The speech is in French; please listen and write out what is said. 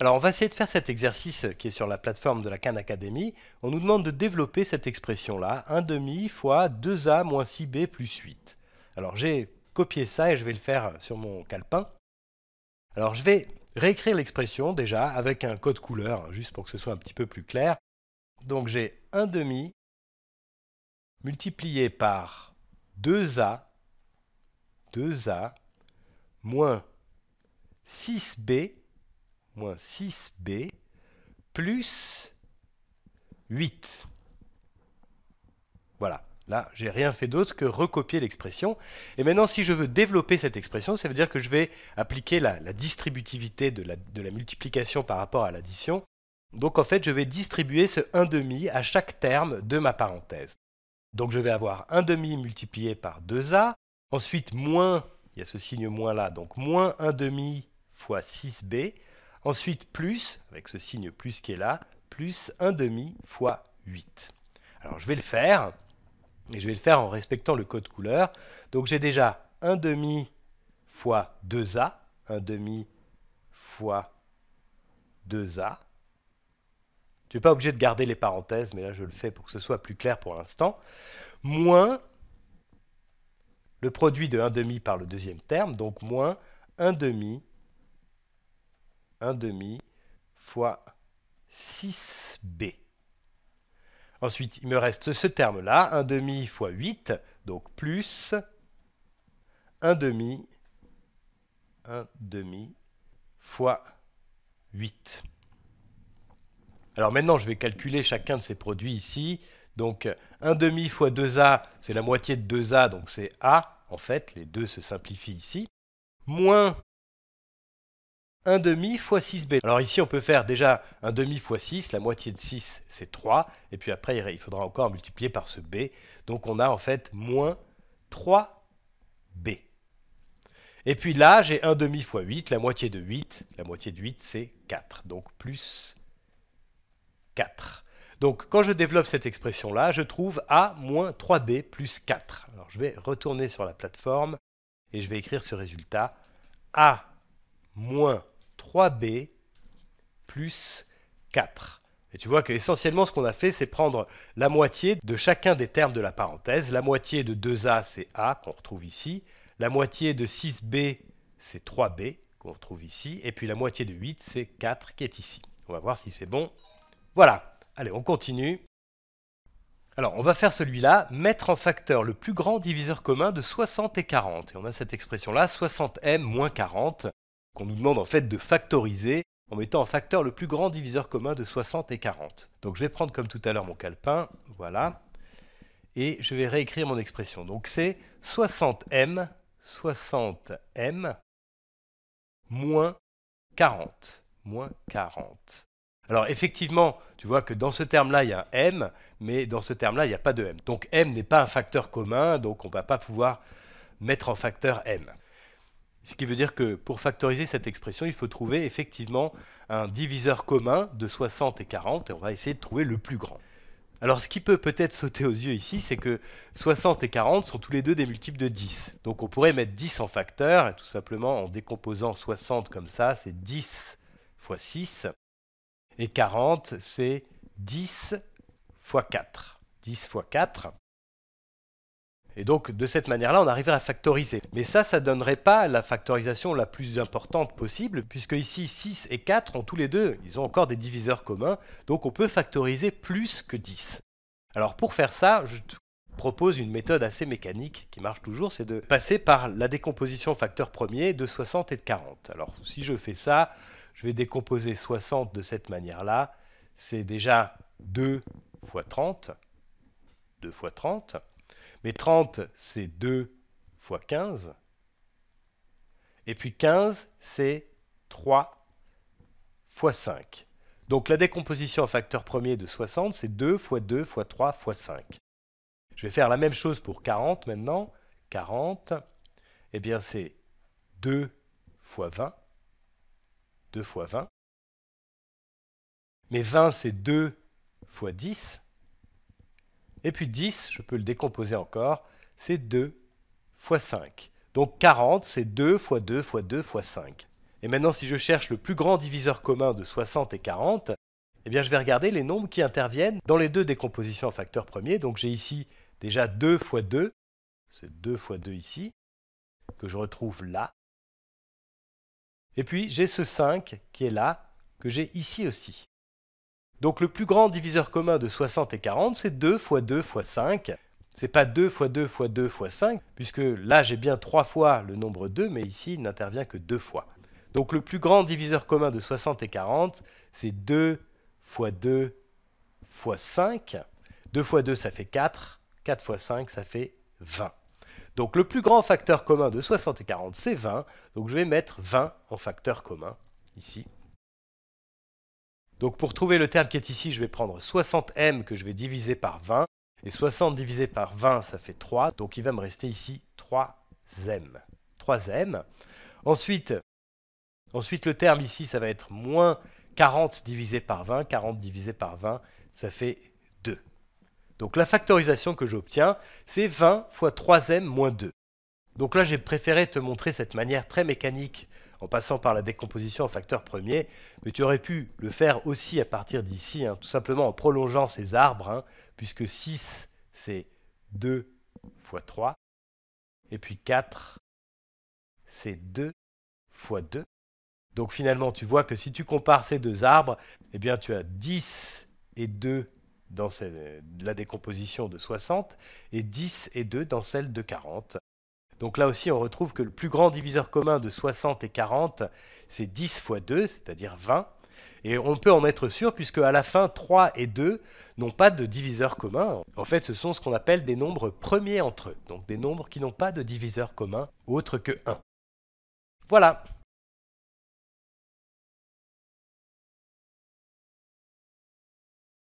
Alors on va essayer de faire cet exercice qui est sur la plateforme de la Khan Academy. On nous demande de développer cette expression-là, 1 demi fois 2a moins 6b plus 8. Alors j'ai copié ça et je vais le faire sur mon calepin. Alors je vais réécrire l'expression déjà avec un code couleur, juste pour que ce soit un petit peu plus clair. Donc j'ai 1 demi multiplié par 2a, 2a, moins 6b moins 6b plus 8. Voilà. Là, j'ai rien fait d'autre que recopier l'expression. Et maintenant, si je veux développer cette expression, ça veut dire que je vais appliquer la, distributivité de la, de la, multiplication par rapport à l'addition. Donc en fait, je vais distribuer ce demi à chaque terme de ma parenthèse. Donc je vais avoir demi multiplié par 2a, ensuite moins, il y a ce signe moins là, donc moins demi fois 6b, Ensuite, plus, avec ce signe plus qui est là, plus 1 demi fois 8. Alors je vais le faire, et je vais le faire en respectant le code couleur. Donc j'ai déjà 1 demi fois 2A, 1 demi fois 2A. Tu suis pas obligé de garder les parenthèses, mais là je le fais pour que ce soit plus clair pour l'instant. Moins le produit de 1 demi par le deuxième terme, donc moins 1 demi 1 demi fois 6b. Ensuite, il me reste ce terme-là, 1 demi fois 8, donc plus 1 demi 1 demi fois 8. Alors maintenant, je vais calculer chacun de ces produits ici. Donc 1 demi fois 2A, c'est la moitié de 2A, donc c'est A. En fait, les deux se simplifient ici. Moins 1 demi fois 6b. Alors ici, on peut faire déjà 1 demi fois 6, la moitié de 6, c'est 3, et puis après, il faudra encore multiplier par ce b. Donc on a en fait moins 3b. Et puis là, j'ai 1 demi fois 8, la moitié de 8, la moitié de 8, c'est 4, donc plus 4. Donc quand je développe cette expression-là, je trouve a moins 3b plus 4. Alors je vais retourner sur la plateforme et je vais écrire ce résultat. a moins 3b plus 4. Et tu vois qu'essentiellement, ce qu'on a fait, c'est prendre la moitié de chacun des termes de la parenthèse. La moitié de 2a, c'est a qu'on retrouve ici. La moitié de 6b, c'est 3b qu'on retrouve ici. Et puis la moitié de 8, c'est 4 qui est ici. On va voir si c'est bon. Voilà. Allez, on continue. Alors, on va faire celui-là, mettre en facteur le plus grand diviseur commun de 60 et 40. Et on a cette expression-là, 60m moins 40 on nous demande en fait de factoriser en mettant en facteur le plus grand diviseur commun de 60 et 40. Donc je vais prendre comme tout à l'heure mon calepin, voilà, et je vais réécrire mon expression. Donc c'est 60m, 60m moins 40, moins 40. Alors effectivement, tu vois que dans ce terme-là, il y a un m, mais dans ce terme-là, il n'y a pas de m. Donc m n'est pas un facteur commun, donc on ne va pas pouvoir mettre en facteur m. Ce qui veut dire que pour factoriser cette expression, il faut trouver effectivement un diviseur commun de 60 et 40, et on va essayer de trouver le plus grand. Alors ce qui peut peut-être sauter aux yeux ici, c'est que 60 et 40 sont tous les deux des multiples de 10. Donc on pourrait mettre 10 en facteur, et tout simplement en décomposant 60 comme ça, c'est 10 fois 6, et 40 c'est 10 fois 4. 10 fois 4. Et donc, de cette manière-là, on arriverait à factoriser. Mais ça, ça ne donnerait pas la factorisation la plus importante possible, puisque ici, 6 et 4 ont tous les deux, ils ont encore des diviseurs communs, donc on peut factoriser plus que 10. Alors pour faire ça, je propose une méthode assez mécanique qui marche toujours, c'est de passer par la décomposition facteur premier de 60 et de 40. Alors si je fais ça, je vais décomposer 60 de cette manière-là. C'est déjà 2 fois 30, 2 fois 30. Mais 30, c'est 2 fois 15. Et puis 15, c'est 3 fois 5. Donc la décomposition en facteur premier de 60, c'est 2 fois 2 fois 3 fois 5. Je vais faire la même chose pour 40 maintenant. 40, eh bien c'est 2 fois 20. 2 fois 20. Mais 20, c'est 2 fois 10. Et puis 10, je peux le décomposer encore, c'est 2 fois 5. Donc 40, c'est 2 fois 2 fois 2 fois 5. Et maintenant, si je cherche le plus grand diviseur commun de 60 et 40, eh je vais regarder les nombres qui interviennent dans les deux décompositions en facteurs premiers. Donc j'ai ici déjà 2 fois 2, c'est 2 fois 2 ici, que je retrouve là. Et puis j'ai ce 5 qui est là, que j'ai ici aussi. Donc le plus grand diviseur commun de 60 et 40, c'est 2 fois 2 fois 5. Ce n'est pas 2 fois 2 fois 2 fois 5, puisque là j'ai bien 3 fois le nombre 2, mais ici il n'intervient que 2 fois. Donc le plus grand diviseur commun de 60 et 40, c'est 2 fois 2 fois 5. 2 fois 2, ça fait 4. 4 fois 5, ça fait 20. Donc le plus grand facteur commun de 60 et 40, c'est 20. Donc je vais mettre 20 en facteur commun ici. Donc pour trouver le terme qui est ici, je vais prendre 60m que je vais diviser par 20. Et 60 divisé par 20, ça fait 3. Donc il va me rester ici 3m. 3m. Ensuite, ensuite le terme ici, ça va être moins 40 divisé par 20. 40 divisé par 20, ça fait 2. Donc la factorisation que j'obtiens, c'est 20 fois 3m moins 2. Donc là, j'ai préféré te montrer cette manière très mécanique en passant par la décomposition en facteur premier, mais tu aurais pu le faire aussi à partir d'ici, hein, tout simplement en prolongeant ces arbres, hein, puisque 6 c'est 2 fois 3, et puis 4 c'est 2 fois 2. Donc finalement, tu vois que si tu compares ces deux arbres, eh bien tu as 10 et 2 dans la décomposition de 60 et 10 et 2 dans celle de 40. Donc là aussi, on retrouve que le plus grand diviseur commun de 60 et 40, c'est 10 fois 2, c'est-à-dire 20. Et on peut en être sûr puisque à la fin, 3 et 2 n'ont pas de diviseur commun. En fait, ce sont ce qu'on appelle des nombres premiers entre eux, donc des nombres qui n'ont pas de diviseur commun autre que 1. Voilà,